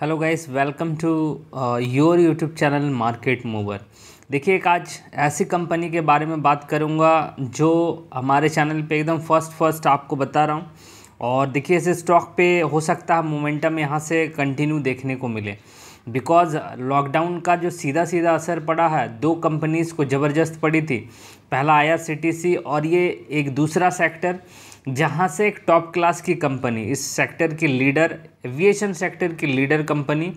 hello guys welcome to your YouTube channel market mover देखिए एक आज ऐसी कंपनी के बारे में बात करूंगा जो हमारे चैनल पे एकदम फर्स्ट फर्स्ट आपको बता रहा हूँ और देखिए ऐसे स्टॉक पे हो सकता है मोमेंटम यहाँ से कंटिन्यू देखने को मिले बिकॉज लॉकडाउन का जो सीधा सीधा असर पड़ा है दो कंपनीज़ को ज़बरदस्त पड़ी थी पहला आया सी और ये एक दूसरा सेक्टर जहाँ से एक टॉप क्लास की कंपनी इस सेक्टर की लीडर एविएशन सेक्टर की लीडर कंपनी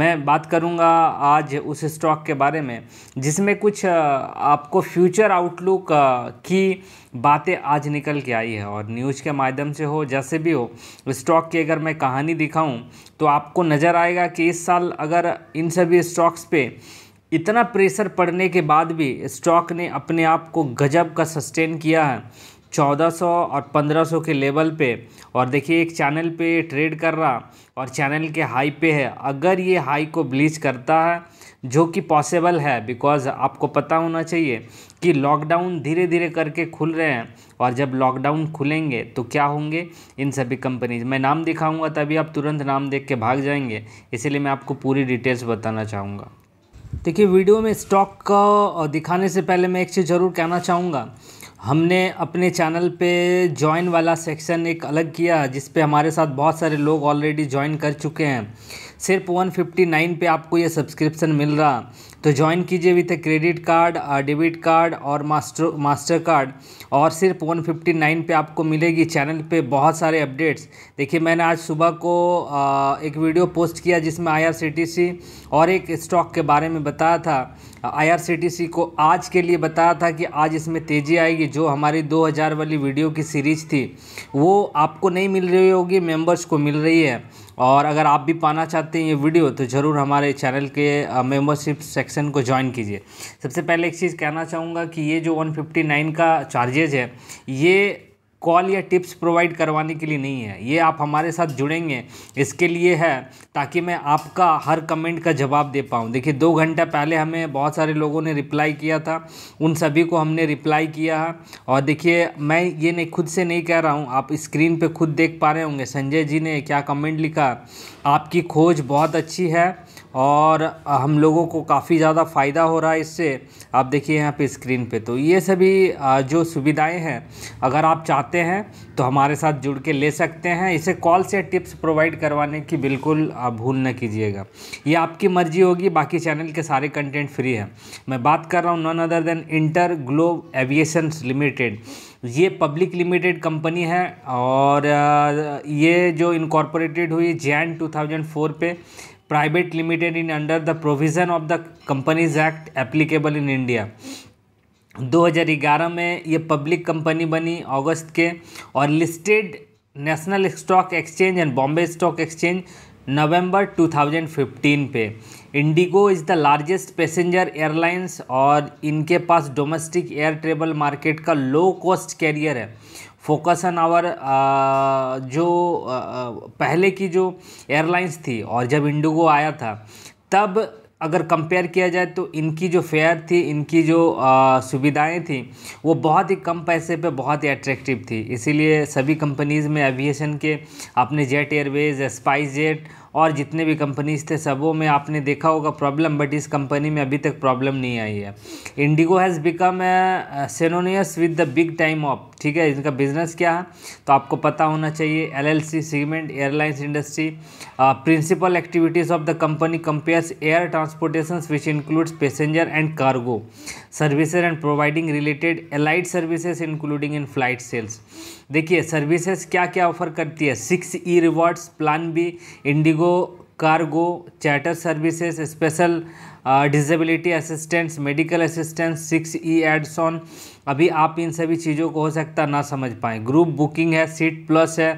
मैं बात करूंगा आज उस स्टॉक के बारे में जिसमें कुछ आपको फ्यूचर आउटलुक की बातें आज निकल के आई है और न्यूज़ के माध्यम से हो जैसे भी हो स्टॉक की अगर मैं कहानी दिखाऊं तो आपको नज़र आएगा कि इस साल अगर इन सभी स्टॉक्स पे इतना प्रेशर पड़ने के बाद भी स्टॉक ने अपने आप को गजब का सस्टेन किया है 1400 और 1500 के लेवल पे और देखिए एक चैनल पे ट्रेड कर रहा और चैनल के हाई पे है अगर ये हाई को ब्लीच करता है जो कि पॉसिबल है बिकॉज़ आपको पता होना चाहिए कि लॉकडाउन धीरे धीरे करके खुल रहे हैं और जब लॉकडाउन खुलेंगे तो क्या होंगे इन सभी कंपनीज मैं नाम दिखाऊंगा तभी आप तुरंत नाम देख के भाग जाएंगे इसीलिए मैं आपको पूरी डिटेल्स बताना चाहूँगा देखिए वीडियो में स्टॉक का दिखाने से पहले मैं एक चीज़ ज़रूर कहना चाहूँगा हमने अपने चैनल पे ज्वाइन वाला सेक्शन एक अलग किया जिस पे हमारे साथ बहुत सारे लोग ऑलरेडी ज्वाइन कर चुके हैं सिर्फ 159 पे आपको ये सब्सक्रिप्शन मिल रहा तो ज्वाइन कीजिए with credit card debit card और मास्टर मास्टर कार्ड और सिर्फ 159 पे आपको मिलेगी चैनल पे बहुत सारे अपडेट्स देखिए मैंने आज सुबह को एक वीडियो पोस्ट किया जिसमें आईआरसीटीसी और एक स्टॉक के बारे में बताया था आईआरसीटीसी को आज के लिए बताया था कि आज इसमें तेज़ी आएगी जो हमारी 2000 वाली वीडियो की सीरीज़ थी वो आपको नहीं मिल रही होगी मेंबर्स को मिल रही है और अगर आप भी पाना चाहते हैं ये वीडियो तो ज़रूर हमारे चैनल के मेम्बरशिप सेक्शन सेक्शन को ज्वाइन कीजिए सबसे पहले एक चीज़ कहना चाहूँगा कि ये जो 159 का चार्जेज है ये कॉल या टिप्स प्रोवाइड करवाने के लिए नहीं है ये आप हमारे साथ जुड़ेंगे इसके लिए है ताकि मैं आपका हर कमेंट का जवाब दे पाऊँ देखिए दो घंटा पहले हमें बहुत सारे लोगों ने रिप्लाई किया था उन सभी को हमने रिप्लाई किया है और देखिए मैं ये नहीं खुद से नहीं कह रहा हूँ आप स्क्रीन पर खुद देख पा रहे होंगे संजय जी ने क्या कमेंट लिखा आपकी खोज बहुत अच्छी है और हम लोगों को काफ़ी ज़्यादा फ़ायदा हो रहा है इससे आप देखिए यहाँ पे स्क्रीन पे तो ये सभी जो सुविधाएं हैं अगर आप चाहते हैं तो हमारे साथ जुड़ के ले सकते हैं इसे कॉल से टिप्स प्रोवाइड करवाने की बिल्कुल भूल न कीजिएगा ये आपकी मर्जी होगी बाकी चैनल के सारे कंटेंट फ्री हैं मैं बात कर रहा हूँ none other than InterGlobe aviation limited ये पब्लिक लिमिटेड कंपनी है और ये जो इनकॉर्पोरेटेड हुई जैन 2004 पे private limited in under the provision of the companies act applicable in India 2011 में ये पब्लिक कंपनी बनी अगस्त के और listed National Stock Exchange and Bombay Stock Exchange November 2015 पे IndiGo is the largest passenger airlines और इनके पास डोमेस्टिक एयर ट्रेवल मार्केट का लो कॉस्ट कैरियर है फोकस ऑन आवर जो आ, पहले की जो एयरलाइंस थी और जब इंडिगो आया था तब अगर कंपेयर किया जाए तो इनकी जो फेयर थी इनकी जो सुविधाएं थी वो बहुत ही कम पैसे पे बहुत ही अट्रैक्टिव थी इसीलिए सभी कंपनीज़ में एविएशन के अपने जेट एयरवेज़ स्पाइस जेट और जितने भी कंपनीज थे सबों में आपने देखा होगा प्रॉब्लम बट इस कंपनी में अभी तक प्रॉब्लम नहीं आई है IndiGo has become a synonymous with the big time of ठीक है इनका बिजनेस क्या है तो आपको पता होना चाहिए LLC segment airlines industry principal activities of the company compares air transportation which includes passenger and cargo services and providing related allied services including in flight sales देखिए सर्विसेज क्या क्या ऑफर करती है six E rewards plan B IndiGo cargo charter services special disability assistance medical assistance six E adds on अभी आप इन सभी चीज़ों को हो सकता ना समझ पाएँ ग्रुप बुकिंग है सीट प्लस है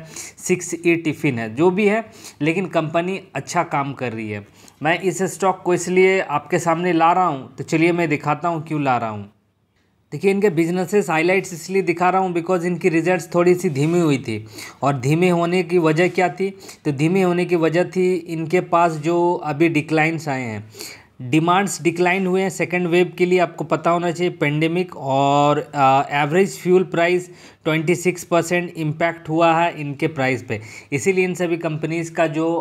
सिक्स ई टिफ़िन है जो भी है लेकिन कंपनी अच्छा काम कर रही है मैं इस स्टॉक को इसलिए आपके सामने ला रहा हूँ तो चलिए मैं दिखाता हूँ क्यों ला रहा हूँ देखिए इनके बिजनेसेस हाईलाइट्स इसलिए दिखा रहा हूँ बिकॉज इनकी रिजल्ट्स थोड़ी सी धीमी हुई थी और धीमे होने की वजह क्या थी तो धीमे होने की वजह थी इनके पास जो अभी डिक्लाइंस आए हैं डिमांड्स डिक्लाइन हुए हैं सेकेंड वेव के लिए आपको पता होना चाहिए पेंडेमिक और average fuel price 26 percent impact हुआ है इनके प्राइस पे इसीलिए इन सभी कंपनीज़ का जो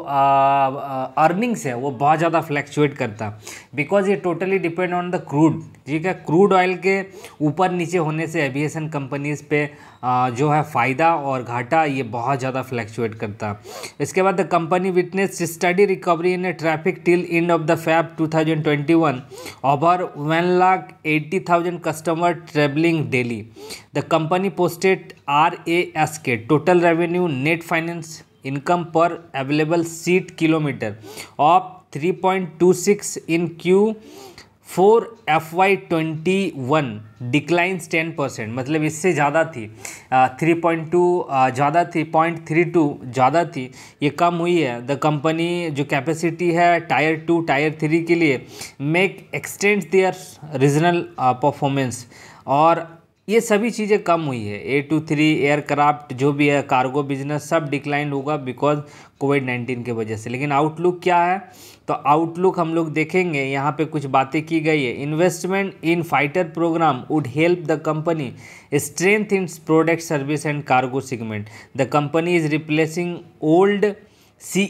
अर्निंग्स है वो बहुत ज़्यादा फ्लैक्चुएट करता बिकॉज ये totally depend on the crude ठीक है क्रूड ऑयल के ऊपर नीचे होने से एविएशन कंपनीज़ पे जो है फ़ायदा और घाटा ये बहुत ज़्यादा फ्लैक्चुएट करता है इसके बाद the company witness steady recovery in a traffic till end of the Feb 2021 over one lakh eighty thousand customer travelling daily the company posted R A S K total revenue net finance income per available seat kilometre of six in Q four F Y twenty one declines ten percent मतलब इससे ज़्यादा थी three point two ज़्यादा थी point three to ज़्यादा थी ये कम हुई है द कंपनी जो कैपेसिटी है टायर टू टायर थ्री के लिए make extend their regional performance और ये सभी चीज़ें कम हुई है ए टू थ्री एयरक्राफ्ट जो भी है कार्गो बिजनेस सब डिक्लाइन होगा बिकॉज कोविड नाइन्टीन की वजह से लेकिन आउटलुक क्या है तो आउटलुक हम लोग देखेंगे यहाँ पे कुछ बातें की गई है investment in freighter programme would help the company strength in product service and cargo segment the company is replacing old सी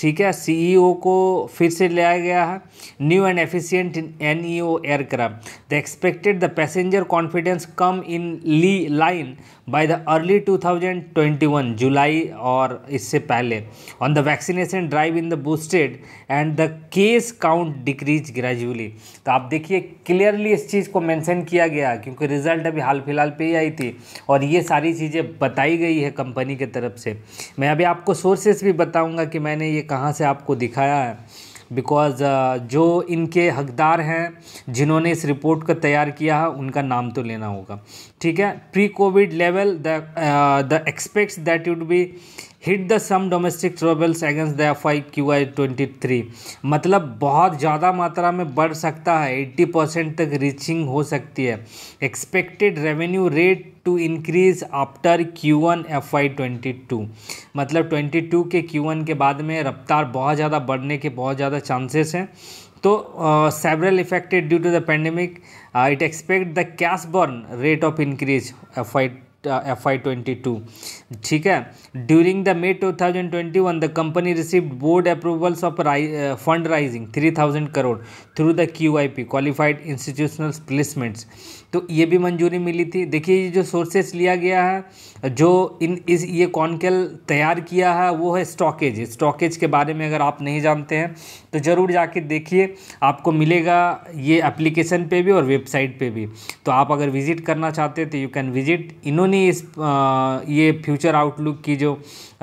ठीक है सीईओ e को फिर से लिया गया है new and efficient NEO aircraft the expected the passenger confidence come in lee line by the early 2021 जुलाई और इससे पहले on the vaccination drive in the boosted and the case count decrease gradually तो आप देखिए क्लियरली इस चीज़ को मैंसन किया गया क्योंकि रिजल्ट अभी हाल फिलहाल पे ही आई थी और ये सारी चीज़ें बताई गई है कंपनी के तरफ से मैं अभी आपको सोर्सेस भी बताऊँगा कि मैंने ये कहाँ से आपको दिखाया है बिकॉज़ uh, जो इनके हकदार हैं जिन्होंने इस रिपोर्ट को तैयार किया है उनका नाम तो लेना होगा ठीक है pre covid level the the expects that would be hit the some domestic travels against the F I Q I twenty three मतलब बहुत ज़्यादा मात्रा में बढ़ सकता है एट्टी परसेंट तक रीचिंग हो सकती है expected revenue rate to increase after Q one F I twenty two मतलब ट्वेंटी टू के क्यू वन के बाद में रफ्तार बहुत ज़्यादा बढ़ने के बहुत ज़्यादा चांसेस हैं तो several affected due to the pandemic it expect the cash burn rate of increase F I F I twenty two ठीक है during the May two thousand twenty one the company receive board approvals of fund raising three thousand crore through the Q I P qualified institutional placements तो ये भी मंजूरी मिली थी देखिए ये जो सोर्सेस लिया गया है जो इन इस ये कॉनकेल तैयार किया है वो है स्टॉकेज स्टॉकेज के बारे में अगर आप नहीं जानते हैं तो ज़रूर जाके देखिए आपको मिलेगा ये एप्लीकेशन पे भी और वेबसाइट पे भी तो आप अगर विज़िट करना चाहते तो यू कैन विज़िट इन्होंने इस आ, ये फ्यूचर आउटलुक की जो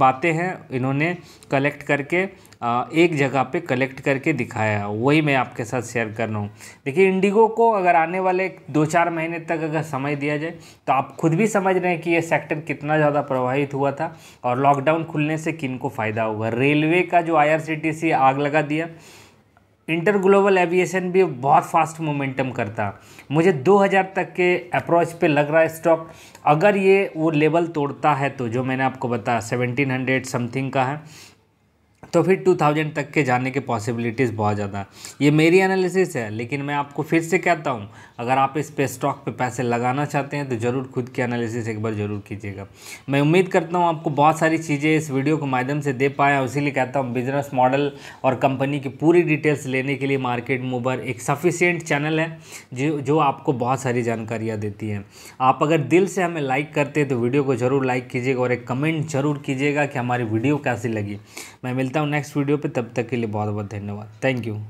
बातें हैं इन्होंने कलेक्ट करके एक जगह पे कलेक्ट करके दिखाया वही मैं आपके साथ शेयर कर रहा हूँ देखिए इंडिगो को अगर आने वाले दो चार महीने तक अगर समय दिया जाए तो आप खुद भी समझ रहे हैं कि ये सेक्टर कितना ज़्यादा प्रभावित हुआ था और लॉकडाउन खुलने से किन को फ़ायदा होगा रेलवे का जो आई आग लगा दिया इंटर ग्लोबल एविएशन भी बहुत फास्ट मोमेंटम करता मुझे 2000 तक के अप्रोच पे लग रहा है स्टॉक अगर ये वो लेवल तोड़ता है तो जो मैंने आपको बताया 1700 समथिंग का है तो फिर 2000 तक के जाने की पॉसिबिलिटीज़ बहुत ज़्यादा ये मेरी एनालिसिस है लेकिन मैं आपको फिर से कहता हूँ अगर आप इस पे स्टॉक पे पैसे लगाना चाहते हैं तो ज़रूर खुद की एनालिसिस एक बार ज़रूर कीजिएगा मैं उम्मीद करता हूँ आपको बहुत सारी चीज़ें इस वीडियो के माध्यम से दे पाया इसीलिए कहता हूँ बिजनेस मॉडल और कंपनी की पूरी डिटेल्स लेने के लिए मार्केट मूवर एक सफिशियंट चैनल है जो जो आपको बहुत सारी जानकारियाँ देती हैं आप अगर दिल से हमें लाइक करते हैं तो वीडियो को ज़रूर लाइक कीजिएगा और एक कमेंट ज़रूर कीजिएगा कि हमारी वीडियो कैसी लगी मैं मिलता मिलता हूँ नेक्स्ट वीडियो पे तब तक के लिए बहुत बहुत धन्यवाद थैंक यू